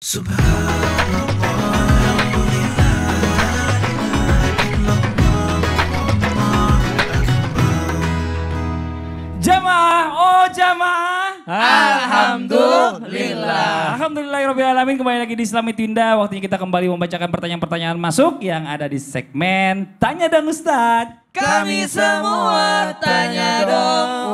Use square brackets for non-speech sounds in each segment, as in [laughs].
Jamaah, oh jamaah. Alhamdulillah. Alhamdulillah alamin kembali lagi di Islami Tinda. Waktunya kita kembali membacakan pertanyaan-pertanyaan masuk yang ada di segmen Tanya dan Ustadz. Kami semua tanya dong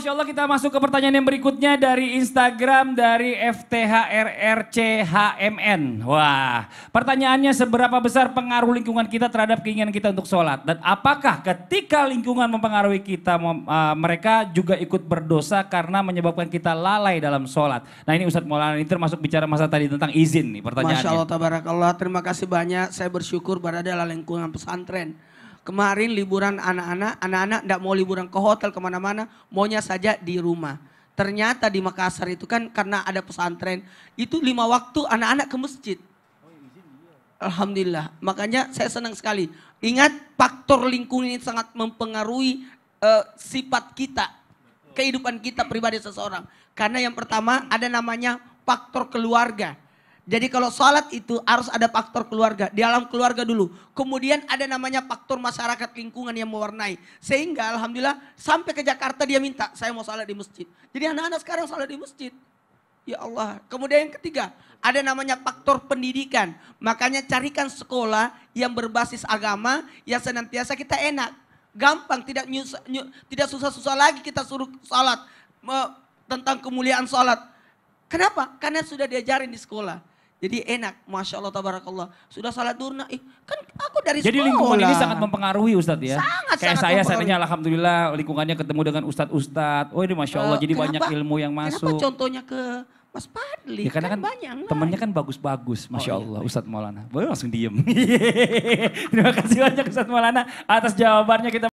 Masya Allah kita masuk ke pertanyaan yang berikutnya dari Instagram dari FTHRRCHMN. Wah, pertanyaannya seberapa besar pengaruh lingkungan kita terhadap keinginan kita untuk sholat? Dan apakah ketika lingkungan mempengaruhi kita, eh, mereka juga ikut berdosa karena menyebabkan kita lalai dalam sholat? Nah ini Ustadz Maulana ini termasuk bicara masa tadi tentang izin nih pertanyaannya. Masya Allah, tabarakallah. Terima kasih banyak. Saya bersyukur berada dalam lingkungan pesantren. Kemarin liburan anak-anak, anak-anak tidak mau liburan ke hotel kemana-mana, maunya saja di rumah. Ternyata di Makassar itu kan karena ada pesantren, itu lima waktu anak-anak ke masjid. Alhamdulillah, makanya saya senang sekali. Ingat faktor lingkungan ini sangat mempengaruhi uh, sifat kita, kehidupan kita pribadi seseorang. Karena yang pertama ada namanya faktor keluarga. Jadi kalau sholat itu harus ada faktor keluarga, di alam keluarga dulu. Kemudian ada namanya faktor masyarakat lingkungan yang mewarnai. Sehingga alhamdulillah sampai ke Jakarta dia minta, saya mau sholat di masjid. Jadi anak-anak sekarang sholat di masjid. Ya Allah. Kemudian yang ketiga, ada namanya faktor pendidikan. Makanya carikan sekolah yang berbasis agama, yang senantiasa kita enak. Gampang, tidak nyus, nyus, tidak susah-susah lagi kita suruh sholat. tentang kemuliaan sholat. Kenapa? Karena sudah diajarin di sekolah. Jadi enak, masya Allah, tabarakallah. Sudah salat durna, eh, kan aku dari Jadi sekolah. Jadi lingkungan ini sangat mempengaruhi Ustadz ya. Sangat, Kayak sangat saya saya alhamdulillah lingkungannya ketemu dengan ustadz-ustadz. Oh ini masya Allah, uh, jadi kenapa, banyak ilmu yang masuk. Kenapa contohnya ke Mas Padli? Ya, karena kan, kan banyak. temannya kan bagus-bagus, oh, masya oh, Allah, iya. Ustadz Maulana. Boleh langsung diem. [laughs] Terima kasih banyak Ustadz Maulana atas jawabannya kita.